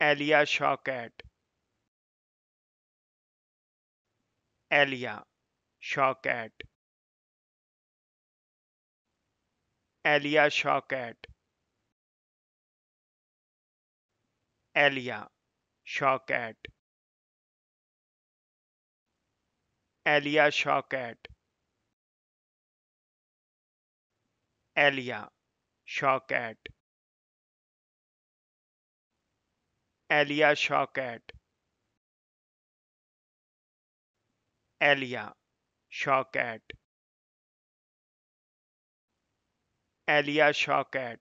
Alia Shawkat. Alia Shawkat. Alia Shawkat. Alia Shawkat. Alia Shawkat. Alia Shawkat. Alia Shawkat. Alia Shawkat. Alia Shawkat.